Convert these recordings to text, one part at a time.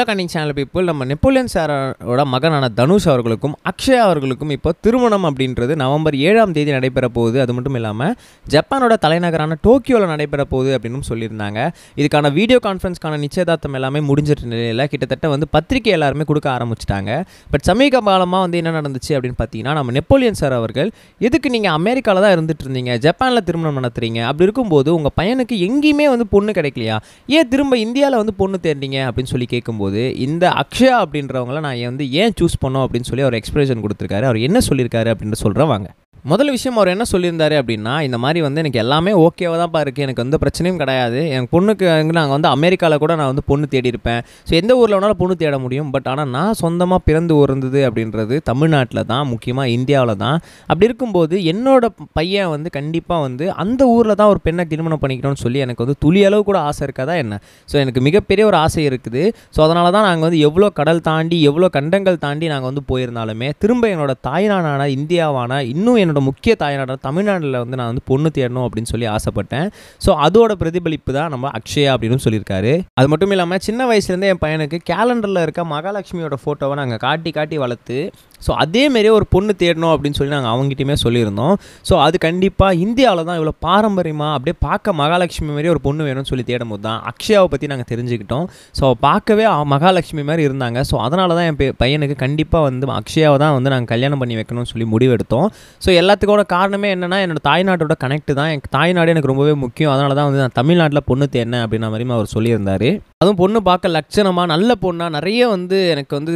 உலகணின் channel people நம்ம Napoleon சாரோட மகனான தனுஷ் அவர்களுக்கும் அக்ஷயா அவர்களுக்கும் இப்போ திருமணம் அப்படின்றது நவம்பர் ஏழாம் தேதி நடைபெற போகுது அது மட்டும் இல்லாமல் ஜப்பானோட தலைநகரான டோக்கியோவில் நடைபெற போகுது அப்படின்னு சொல்லியிருந்தாங்க இதுக்கான வீடியோ கான்ஃபரன்ஸ்க்கான நிச்சயதார்த்தம் எல்லாமே முடிஞ்சிட்ட நிலையில் கிட்டத்தட்ட வந்து பத்திரிக்கை எல்லாருமே கொடுக்க ஆரம்பிச்சிட்டாங்க பட் சமீப காலமாக வந்து என்ன நடந்துச்சு அப்படின்னு பார்த்தீங்கன்னா நம்ம நெப்போலியன் சார் அவர்கள் எதுக்கு நீங்கள் அமெரிக்காவில் தான் இருந்துட்டு இருந்தீங்க ஜப்பானில் திருமணம் நடத்துறீங்க அப்படி இருக்கும்போது உங்கள் பையனுக்கு எங்கேயுமே வந்து பொண்ணு கிடைக்கலையா ஏன் திரும்ப இந்தியாவில் வந்து பொண்ணு தேர்ந்தீங்க அப்படின்னு சொல்லி கேட்கும்போது போது இந்த அக்ஷயா அப்படின்றவங்கள நான் வந்து ஏன் சூஸ் பண்ணோம் அப்படின்னு சொல்லி அவர் எக்ஸ்பிரேஷன் கொடுத்துருக்காரு அவர் என்ன சொல்லியிருக்காரு அப்படின்னு சொல்கிறேன் வாங்க முதல் விஷயம் அவர் என்ன சொல்லியிருந்தாரு அப்படின்னா இந்த மாதிரி வந்து எனக்கு எல்லாமே ஓகேவாக தான்ப்பா இருக்குது எனக்கு வந்து பிரச்சனையும் கிடையாது என் பொண்ணுக்கு நாங்கள் வந்து அமெரிக்காவில் கூட நான் வந்து பொண்ணு தேடி இருப்பேன் ஸோ எந்த ஊரில் வேணாலும் பொண்ணு தேட முடியும் பட் ஆனால் நான் சொந்தமாக பிறந்து உறந்தது அப்படின்றது தமிழ்நாட்டில் தான் முக்கியமாக இந்தியாவில் தான் அப்படி இருக்கும்போது என்னோட பையன் வந்து கண்டிப்பாக வந்து அந்த ஊரில் தான் ஒரு பெண்ணை திருமணம் பண்ணிக்கணும்னு சொல்லி எனக்கு வந்து துளி அளவு கூட ஆசை இருக்காதா என்ன ஸோ எனக்கு மிகப்பெரிய ஒரு ஆசை இருக்குது ஸோ அதனால தான் நாங்கள் வந்து எவ்வளோ கடல் தாண்டி எவ்வளோ கண்டங்கள் தாண்டி நாங்கள் வந்து போயிருந்தாலுமே திரும்ப என்னோட தாய்நாடான இந்தியாவான இன்னும் என்னோடய முக்கிய தாயநாட தமிழ்நாட்டில் வந்து நான் வந்து பொண்ணு தேடணும் அப்படின்னு சொல்லி ஆசைப்பட்டேன் ஸோ அதோட பிரதிபலிப்பு தான் நம்ம அக்ஷயா அப்படின்னு சொல்லியிருக்காரு அது மட்டும் இல்லாமல் சின்ன வயசுலேருந்து என் பையனுக்கு கேலண்டரில் இருக்க மகாலட்சுமியோட ஃபோட்டோவை நாங்கள் காட்டி காட்டி வளர்த்து ஸோ அதேமாரியே ஒரு பொண்ணு தேடணும் அப்படின்னு சொல்லி நாங்கள் அவங்ககிட்டயுமே சொல்லியிருந்தோம் ஸோ அது கண்டிப்பாக இந்தியாவில் தான் இவ்வளோ பாரம்பரியமாக அப்படியே பார்க்க மகாலட்சுமி மாதிரி ஒரு பொண்ணு வேணும்னு சொல்லி தேடும் போது தான் அக்ஷயாவை பற்றி நாங்கள் தெரிஞ்சுக்கிட்டோம் ஸோ பார்க்கவே மகாலட்சுமி மாதிரி இருந்தாங்க ஸோ அதனால தான் என் பையனுக்கு கண்டிப்பாக வந்து அக்ஷயாவை தான் வந்து நாங்கள் கல்யாணம் பண்ணி வைக்கணும்னு சொல்லி முடிவெடுத்தோம் ஸோ எல்லாத்துக்கோட காரணமே என்னென்னா என்னோடய தாய்நாட்டோட கனெக்ட் தான் என் தாய்நாடு எனக்கு ரொம்பவே முக்கியம் அதனால தான் வந்து நான் தமிழ்நாட்டில் பொண்ணு தேடினேன் அப்படின்ற மாதிரி அவர் சொல்லியிருந்தார் அதுவும் பொண்ணு பார்க்க லட்சணமாக நல்ல பொண்ணாக நிறைய வந்து எனக்கு வந்து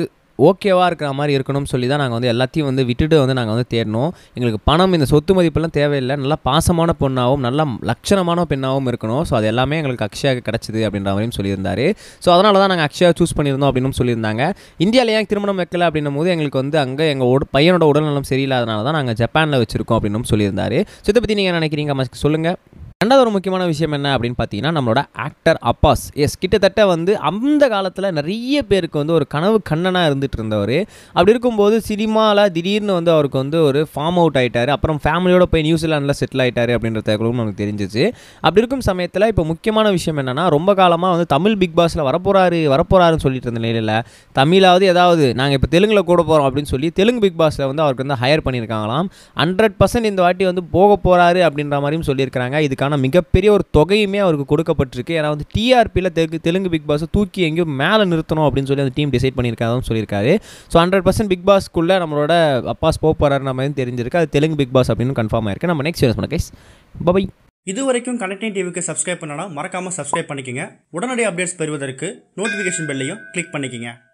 ஓகேவாக இருக்கிற மாதிரி இருக்கணும்னு சொல்லி தான் நாங்கள் வந்து எல்லாத்தையும் வந்து விட்டுட்டு வந்து நாங்கள் வந்து தேடணும் எங்களுக்கு பணம் இந்த சொத்து மதிப்பெல்லாம் தேவையில்லை நல்லா பாசமான பொண்ணாகவும் நல்ல லட்சணமான பெண்ணாகவும் இருக்கணும் ஸோ அது எல்லாமே எங்களுக்கு அக்ஷயாவுக்கு கிடச்சிது அப்படின்ற மாதிரியும் சொல்லியிருந்தார் ஸோ அதனால தான் நாங்கள் அக்ஷயா சூஸ் பண்ணியிருந்தோம் அப்படின்னு சொல்லியிருந்தாங்க இந்தியாவில் ஏன் திருமணம் வைக்கல அப்படின்னும் போது எங்களுக்கு வந்து அங்கே எங்கள் உட பையனோட உடல்நலம் சரியில்லாதனால தான் நாங்கள் ஜப்பானில் வச்சுருக்கோம் அப்படின்னு சொல்லியிருந்தார் ஸோ இதை பற்றி நீங்கள் நினைக்கிறீங்க சொல்லுங்கள் ரெண்டாவது ஒரு முக்கியமான விஷயம் என்ன அப்படின்னு பார்த்தீங்கன்னா நம்மளோட ஆக்டர் அப்பாஸ் எஸ் கிட்டத்தட்ட வந்து அந்த காலத்தில் நிறைய பேருக்கு வந்து ஒரு கனவு கண்ணனாக இருந்துட்டு இருந்தவர் அப்படி இருக்கும்போது சினிமாவில் திடீர்னு வந்து அவருக்கு வந்து ஒரு ஃபார்ம் அவுட் ஆகிட்டார் அப்புறம் ஃபேமிலியோட போய் நியூசிலாண்டில் செட்டில் ஆகிட்டார் அப்படின்றது தகவலும் நமக்கு தெரிஞ்சிச்சு அப்படி இருக்கும் சமயத்தில் இப்போ முக்கியமான விஷயம் என்னென்னா ரொம்ப காலமாக வந்து தமிழ் பிக் பாஸில் வரப்போகிறாரு வரப்போகிறாருன்னு சொல்லிட்டு இருந்த நிலையில் தமிழாவது ஏதாவது நாங்கள் இப்போ தெலுங்கில் கூட போகிறோம் அப்படின்னு சொல்லி தெலுங்கு பிக் பாஸில் வந்து அவருக்கு வந்து ஹையர் பண்ணியிருக்காங்களாம் ஹண்ட்ரட் பர்சன்ட் இந்த வாட்டி வந்து போக போகிறாரு அப்படின்ற மாதிரியும் சொல்லியிருக்கிறாங்க இதுக்கு அதுக்கான மிகப்பெரிய ஒரு தொகையுமே அவருக்கு கொடுக்கப்பட்டிருக்கு ஏன்னா வந்து டிஆர்பியில் தெலுங்கு தெலுங்கு பிக் பாஸை தூக்கி எங்கேயும் மேலே நிறுத்தணும் அப்படின்னு சொல்லி அந்த டீம் டிசைட் பண்ணியிருக்காங்கன்னு சொல்லியிருக்காரு ஸோ ஹண்ட்ரட் பர்சன்ட் பிக் பாஸ்க்குள்ளே நம்மளோட அப்பாஸ் போகிறார் நம்ம தெரிஞ்சிருக்கு அது தெலுங்கு பிக் பாஸ் அப்படின்னு கன்ஃபார்ம் ஆயிருக்கு நம்ம நெக்ஸ்ட் வீடியோஸ் பண்ணுங்க கைஸ் இது வரைக்கும் கனெக்டிங் டிவிக்கு சப்ஸ்கிரைப் பண்ணனா மறக்காமல் சப்ஸ்கிரைப் பண்ணிக்கங்க உடனடி அப்டேட்ஸ் பெறுவதற்கு நோட்டிஃபிகேஷன் பெல்லையும் கிளிக் பண்ணிக்கங்க